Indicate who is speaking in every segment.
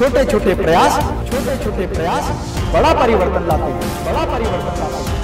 Speaker 1: छोटे छोटे प्रयास छोटे छोटे प्रयास बड़ा परिवर्तन लाते हैं बड़ा परिवर्तन लाते हैं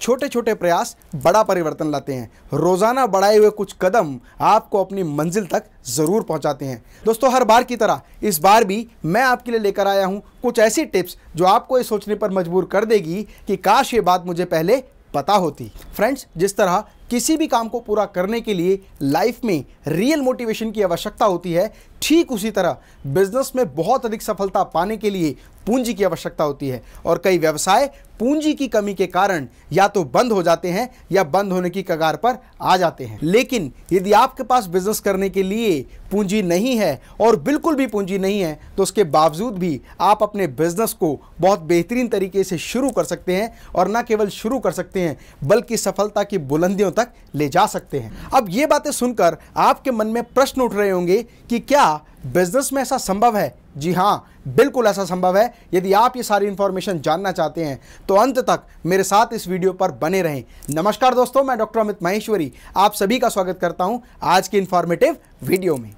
Speaker 1: छोटे छोटे प्रयास बड़ा परिवर्तन लाते हैं रोज़ाना बढ़ाए हुए कुछ कदम आपको अपनी मंजिल तक ज़रूर पहुंचाते हैं दोस्तों हर बार की तरह इस बार भी मैं आपके लिए लेकर आया हूं कुछ ऐसी टिप्स जो आपको ये सोचने पर मजबूर कर देगी कि काश ये बात मुझे पहले पता होती फ्रेंड्स जिस तरह किसी भी काम को पूरा करने के लिए लाइफ में रियल मोटिवेशन की आवश्यकता होती है ठीक उसी तरह बिजनेस में बहुत अधिक सफलता पाने के लिए पूंजी की आवश्यकता होती है और कई व्यवसाय पूंजी की कमी के कारण या तो बंद हो जाते हैं या बंद होने की कगार पर आ जाते हैं लेकिन यदि आपके पास बिजनेस करने के लिए पूंजी नहीं है और बिल्कुल भी पूंजी नहीं है तो उसके बावजूद भी आप अपने बिजनेस को बहुत बेहतरीन तरीके से शुरू कर सकते हैं और न केवल शुरू कर सकते हैं बल्कि सफलता की बुलंदियों तक ले जा सकते हैं अब ये बातें सुनकर आपके मन में प्रश्न उठ रहे होंगे कि क्या बिजनेस में ऐसा संभव है जी हाँ बिल्कुल ऐसा संभव है यदि आप ये सारी इन्फॉर्मेशन जानना चाहते हैं तो अंत तक मेरे साथ इस वीडियो पर बने रहें नमस्कार दोस्तों मैं डॉक्टर अमित महेश्वरी आप सभी का स्वागत करता हूँ आज की इन्फॉर्मेटिव वीडियो में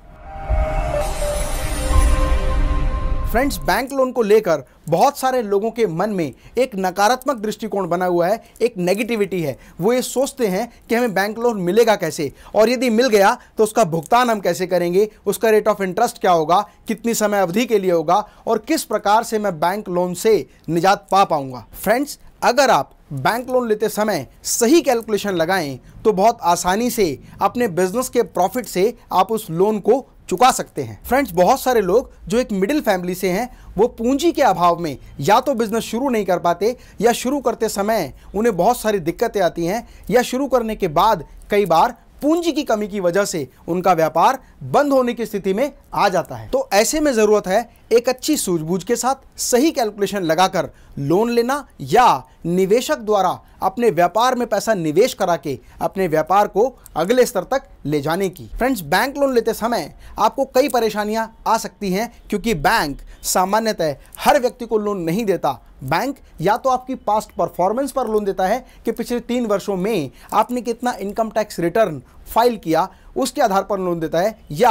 Speaker 1: फ्रेंड्स बैंक लोन को लेकर बहुत सारे लोगों के मन में एक नकारात्मक दृष्टिकोण बना हुआ है एक नेगेटिविटी है वो ये सोचते हैं कि हमें बैंक लोन मिलेगा कैसे और यदि मिल गया तो उसका भुगतान हम कैसे करेंगे उसका रेट ऑफ इंटरेस्ट क्या होगा कितनी समय अवधि के लिए होगा और किस प्रकार से मैं बैंक लोन से निजात पा पाऊंगा फ्रेंड्स अगर आप बैंक लोन लेते समय सही कैलकुलेशन लगाएं तो बहुत आसानी से अपने बिजनेस के प्रॉफिट से आप उस लोन को चुका सकते हैं फ्रेंड्स बहुत सारे लोग जो एक मिडिल फैमिली से हैं वो पूंजी के अभाव में या तो बिजनेस शुरू नहीं कर पाते या शुरू करते समय उन्हें बहुत सारी दिक्कतें आती हैं या शुरू करने के बाद कई बार पूंजी की कमी की वजह से उनका व्यापार बंद होने की स्थिति में आ जाता है तो ऐसे में ज़रूरत है एक अच्छी सूझबूझ के साथ सही कैलकुलेशन लगाकर लोन लेना या निवेशक द्वारा अपने व्यापार में पैसा निवेश करा के अपने व्यापार को अगले स्तर तक ले जाने की फ्रेंड्स बैंक लोन लेते समय आपको कई परेशानियां आ सकती हैं क्योंकि बैंक सामान्यतः हर व्यक्ति को लोन नहीं देता बैंक या तो आपकी पास्ट परफॉर्मेंस पर लोन देता है कि पिछले तीन वर्षों में आपने कितना इनकम टैक्स रिटर्न फाइल किया उसके आधार पर लोन देता है या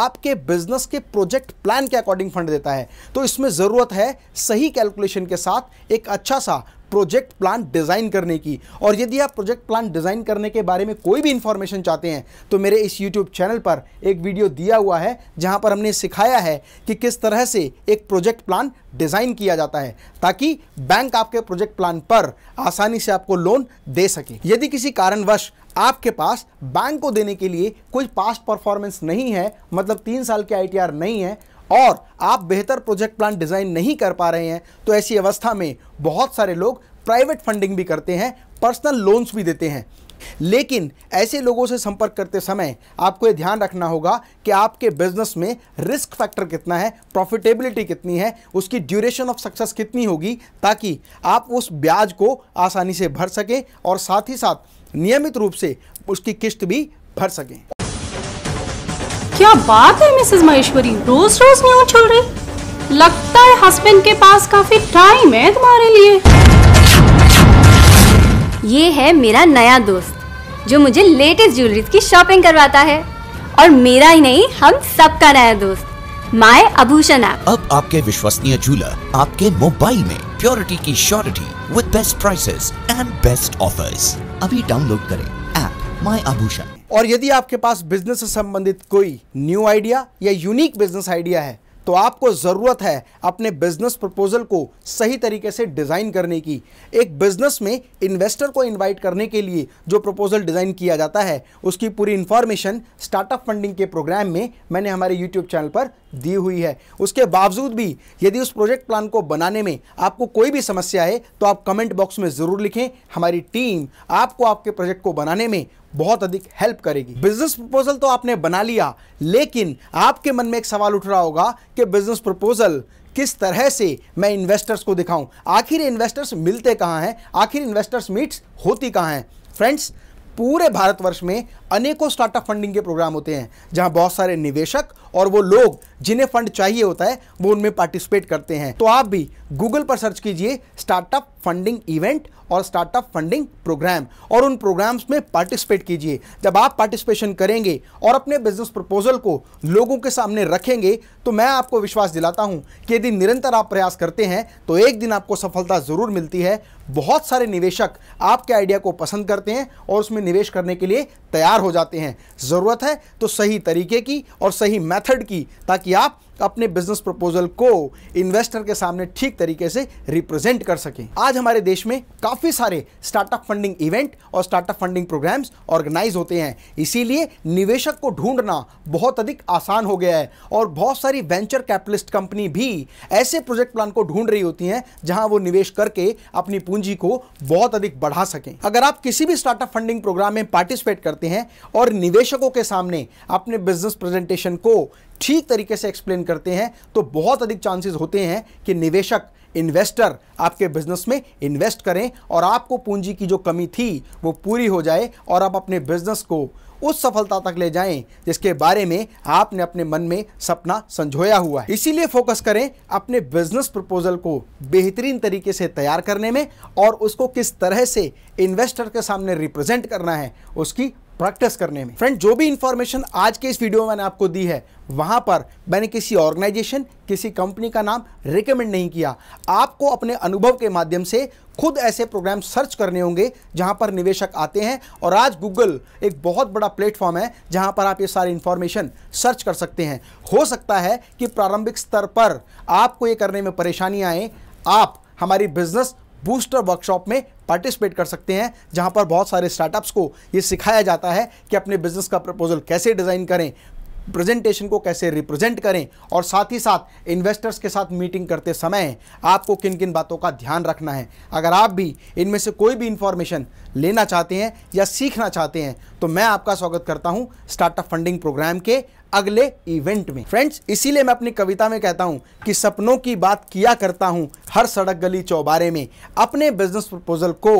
Speaker 1: आपके बिजनेस के प्रोजेक्ट प्लान के अकॉर्डिंग फंड देता है तो इसमें ज़रूरत है सही कैलकुलेशन के साथ एक अच्छा सा प्रोजेक्ट प्लान डिज़ाइन करने की और यदि आप प्रोजेक्ट प्लान डिज़ाइन करने के बारे में कोई भी इन्फॉर्मेशन चाहते हैं तो मेरे इस यूट्यूब चैनल पर एक वीडियो दिया हुआ है जहाँ पर हमने सिखाया है कि किस तरह से एक प्रोजेक्ट प्लान डिज़ाइन किया जाता है ताकि बैंक आपके प्रोजेक्ट प्लान पर आसानी से आपको लोन दे सके यदि किसी कारणवश आपके पास बैंक को देने के लिए कोई पास्ट परफॉर्मेंस नहीं है मतलब तीन साल के आईटीआर नहीं है और आप बेहतर प्रोजेक्ट प्लान डिज़ाइन नहीं कर पा रहे हैं तो ऐसी अवस्था में बहुत सारे लोग प्राइवेट फंडिंग भी करते हैं पर्सनल लोन्स भी देते हैं लेकिन ऐसे लोगों से संपर्क करते समय आपको ये ध्यान रखना होगा कि आपके बिजनेस में रिस्क फैक्टर कितना है प्रॉफिटेबिलिटी कितनी है उसकी ड्यूरेशन ऑफ सक्सेस कितनी होगी ताकि आप उस ब्याज को आसानी से भर सकें और साथ ही साथ नियमित रूप से उसकी किस्त भी भर सकें क्या बात है मिसेस महेश्वरी रोज रोज न्यू चल रही लगता है हस्बैंड के पास काफी टाइम है तुम्हारे लिए ये है मेरा नया दोस्त जो मुझे लेटेस्ट ज्वेलरी की शॉपिंग करवाता है और मेरा ही नहीं हम सबका नया दोस्त माय अभूषण ऐप अब आपके विश्वसनीय ज्वेलर आपके मोबाइल में प्योरिटी की surety with best prices and best offers अभी डाउनलोड करें माय आभूषण और यदि आपके पास बिजनेस से संबंधित कोई न्यू आइडिया या यूनिक बिजनेस आइडिया है तो आपको ज़रूरत है अपने बिजनेस प्रपोजल को सही तरीके से डिज़ाइन करने की एक बिजनेस में इन्वेस्टर को इनवाइट करने के लिए जो प्रपोजल डिज़ाइन किया जाता है उसकी पूरी इन्फॉर्मेशन स्टार्टअप फंडिंग के प्रोग्राम में मैंने हमारे यूट्यूब चैनल पर दी हुई है उसके बावजूद भी यदि उस प्रोजेक्ट प्लान को बनाने में आपको कोई भी समस्या है तो आप कमेंट बॉक्स में ज़रूर लिखें हमारी टीम आपको आपके प्रोजेक्ट को बनाने में बहुत अधिक हेल्प करेगी बिजनेस प्रपोजल तो आपने बना लिया लेकिन आपके मन में एक सवाल उठ रहा होगा कि बिजनेस प्रपोजल किस तरह से मैं इन्वेस्टर्स को दिखाऊं आखिर इन्वेस्टर्स मिलते कहाँ हैं आखिर इन्वेस्टर्स मीट्स होती कहाँ हैं फ्रेंड्स पूरे भारतवर्ष में अनेकों स्टार्टअप फंडिंग के प्रोग्राम होते हैं जहां बहुत सारे निवेशक और वो लोग जिन्हें फंड चाहिए होता है वो उनमें पार्टिसिपेट करते हैं तो आप भी गूगल पर सर्च कीजिए स्टार्टअप फंडिंग इवेंट और स्टार्टअप फंडिंग प्रोग्राम और उन प्रोग्राम्स में पार्टिसिपेट कीजिए जब आप पार्टिसिपेशन करेंगे और अपने बिजनेस प्रपोजल को लोगों के सामने रखेंगे तो मैं आपको विश्वास दिलाता हूं कि यदि निरंतर आप प्रयास करते हैं तो एक दिन आपको सफलता ज़रूर मिलती है बहुत सारे निवेशक आपके आइडिया को पसंद करते हैं और उसमें निवेश करने के लिए तैयार हो जाते हैं ज़रूरत है तो सही तरीके की और सही मैथड की ताकि आप अपने बिजनेस प्रपोजल को इन्वेस्टर के सामने ठीक तरीके से रिप्रेजेंट कर सकें आज हमारे देश में काफ़ी सारे स्टार्टअप फंडिंग इवेंट और स्टार्टअप फंडिंग प्रोग्राम्स ऑर्गेनाइज होते हैं इसीलिए निवेशक को ढूंढना बहुत अधिक आसान हो गया है और बहुत सारी वेंचर कैपिटलिस्ट कंपनी भी ऐसे प्रोजेक्ट प्लान को ढूंढ रही होती हैं जहां वो निवेश करके अपनी पूंजी को बहुत अधिक बढ़ा सकें अगर आप किसी भी स्टार्टअप फंडिंग प्रोग्राम में पार्टिसिपेट करते हैं और निवेशकों के सामने अपने बिजनेस प्रेजेंटेशन को ठीक तरीके से एक्सप्लेन करते हैं तो बहुत अधिक चांसेस होते हैं कि निवेशक इन्वेस्टर आपके बिजनेस में इन्वेस्ट करें और आपको पूंजी की जो कमी थी वो पूरी हो जाए और आप अपने बिजनेस को उस सफलता तक ले जाएं जिसके बारे में आपने अपने मन में सपना संजोया हुआ है इसीलिए फोकस करें अपने बिजनेस प्रपोजल को बेहतरीन तरीके से तैयार करने में और उसको किस तरह से इन्वेस्टर के सामने रिप्रेजेंट करना है उसकी प्रैक्टिस करने में फ्रेंड जो भी इंफॉर्मेशन आज के इस वीडियो में मैंने आपको दी है वहां पर मैंने किसी ऑर्गेनाइजेशन किसी कंपनी का नाम रिकमेंड नहीं किया आपको अपने अनुभव के माध्यम से खुद ऐसे प्रोग्राम सर्च करने होंगे जहां पर निवेशक आते हैं और आज गूगल एक बहुत बड़ा प्लेटफॉर्म है जहां पर आप ये सारी इन्फॉर्मेशन सर्च कर सकते हैं हो सकता है कि प्रारंभिक स्तर पर आपको ये करने में परेशानी आए आप हमारी बिजनेस बूस्टर वर्कशॉप में पार्टिसिपेट कर सकते हैं जहां पर बहुत सारे स्टार्टअप्स को ये सिखाया जाता है कि अपने बिजनेस का प्रपोजल कैसे डिज़ाइन करें प्रेजेंटेशन को कैसे रिप्रेजेंट करें और साथ ही साथ इन्वेस्टर्स के साथ मीटिंग करते समय आपको किन किन बातों का ध्यान रखना है अगर आप भी इनमें से कोई भी इन्फॉर्मेशन लेना चाहते हैं या सीखना चाहते हैं तो मैं आपका स्वागत करता हूं स्टार्टअप फंडिंग प्रोग्राम के अगले इवेंट में फ्रेंड्स इसीलिए मैं अपनी कविता में कहता हूँ कि सपनों की बात किया करता हूँ हर सड़क गली चौबारे में अपने बिजनेस प्रपोजल को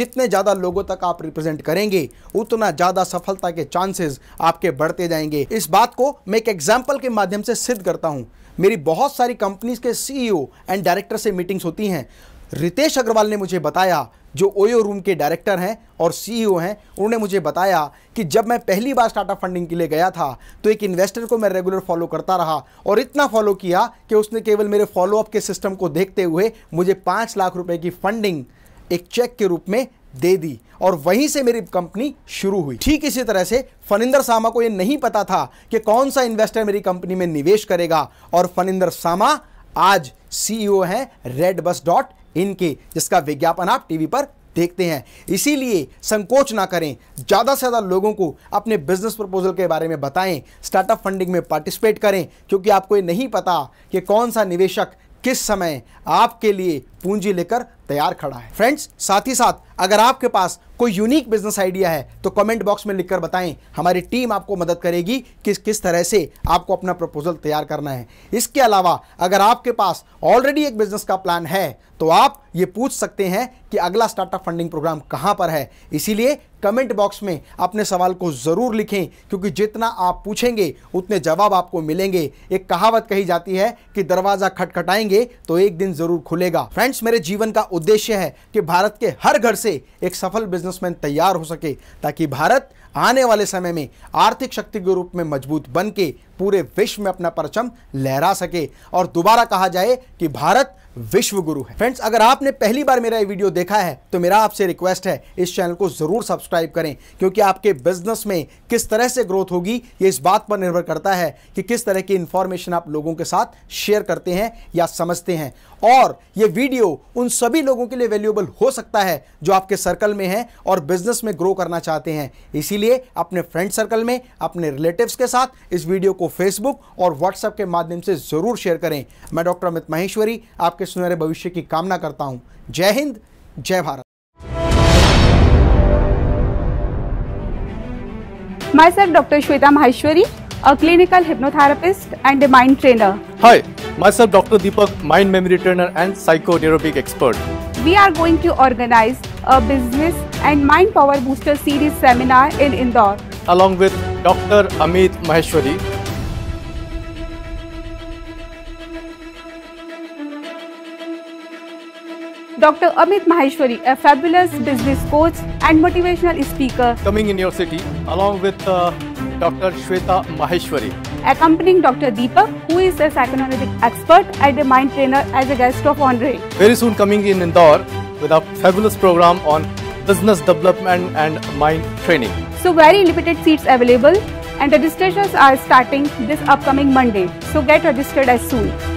Speaker 1: जितने ज़्यादा लोगों तक आप रिप्रेजेंट करेंगे उतना ज़्यादा सफलता के चांसेस आपके बढ़ते जाएंगे इस बात को मैं एक एग्जाम्पल के माध्यम से सिद्ध करता हूँ मेरी बहुत सारी कंपनीज के सीईओ एंड डायरेक्टर से मीटिंग्स होती हैं रितेश अग्रवाल ने मुझे बताया जो ओयो रूम के डायरेक्टर हैं और सीईओ e हैं उन्होंने मुझे बताया कि जब मैं पहली बार स्टार्टअप फंडिंग के लिए गया था तो एक इन्वेस्टर को मैं रेगुलर फॉलो करता रहा और इतना फॉलो किया कि उसने केवल मेरे फॉलोअप के सिस्टम को देखते हुए मुझे पाँच लाख रुपए की फंडिंग एक चेक के रूप में दे दी और वहीं से मेरी कंपनी शुरू हुई ठीक इसी तरह से फनिंदर सामा को यह नहीं पता था कि कौन सा इन्वेस्टर मेरी कंपनी में निवेश करेगा और फनिंदर सामा आज सीईओ e हैं रेड बस डॉट इनके जिसका विज्ञापन आप टीवी पर देखते हैं इसीलिए संकोच ना करें ज़्यादा से ज़्यादा लोगों को अपने बिजनेस प्रपोजल के बारे में बताएं स्टार्टअप फंडिंग में पार्टिसिपेट करें क्योंकि आपको ये नहीं पता कि कौन सा निवेशक किस समय आपके लिए पूंजी लेकर तैयार खड़ा है फ्रेंड्स साथ ही साथ अगर आपके पास कोई यूनिक बिजनेस आइडिया है तो कमेंट बॉक्स में लिखकर बताएं हमारी टीम आपको मदद करेगी किस किस तरह से आपको अपना प्रपोजल तैयार करना है इसके अलावा अगर आपके पास ऑलरेडी एक बिजनेस का प्लान है तो आप ये पूछ सकते हैं कि अगला स्टार्टअप फंडिंग प्रोग्राम कहाँ पर है इसीलिए कमेंट बॉक्स में अपने सवाल को ज़रूर लिखें क्योंकि जितना आप पूछेंगे उतने जवाब आपको मिलेंगे एक कहावत कही जाती है कि दरवाज़ा खटखटाएंगे तो एक दिन ज़रूर खुलेगा फ्रेंड्स मेरे जीवन का उद्देश्य है कि भारत के हर घर से एक सफल बिजनेसमैन तैयार हो सके ताकि भारत आने वाले समय में आर्थिक शक्ति के रूप में मजबूत बन के पूरे विश्व में अपना परचम लहरा सके और दोबारा कहा जाए कि भारत विश्व गुरु है फ्रेंड्स अगर आपने पहली बार मेरा ये वीडियो देखा है तो मेरा आपसे रिक्वेस्ट है इस चैनल को जरूर सब्सक्राइब करें क्योंकि आपके बिजनेस में किस तरह से ग्रोथ होगी ये इस बात पर निर्भर करता है कि किस तरह की इंफॉर्मेशन आप लोगों के साथ शेयर करते हैं या समझते हैं और ये वीडियो उन सभी लोगों के लिए वैल्यूएबल हो सकता है जो आपके सर्कल में है और बिजनेस में ग्रो करना चाहते हैं इसीलिए अपने फ्रेंड सर्कल में अपने रिलेटिव के साथ इस वीडियो को को फेसबुक और व्हाट्सएप के माध्यम से जरूर शेयर करें मैं डॉक्टर अमित महेश्वरी आपके सुनहरे भविष्य की कामना करता हूं जय हिंद जय Bharat my sir doctor Shweta Maheshwari a clinical hypnotherapist and mind trainer hi myself doctor Deepak mind memory trainer and psycho neurobic expert we are going to organise a business and mind power booster series seminar in Indore along with doctor Amit Maheshwari Dr. Amit Maheshwari, a fabulous business coach and motivational speaker. Coming in your city along with uh, Dr. Shweta Maheshwari. Accompanying Dr. Deepak, who is a psychoanalytic expert and a mind trainer as a guest of honor. Very soon coming in Indore with a fabulous program on business development and mind training. So very limited seats available and registrations are starting this upcoming Monday. So get registered as soon.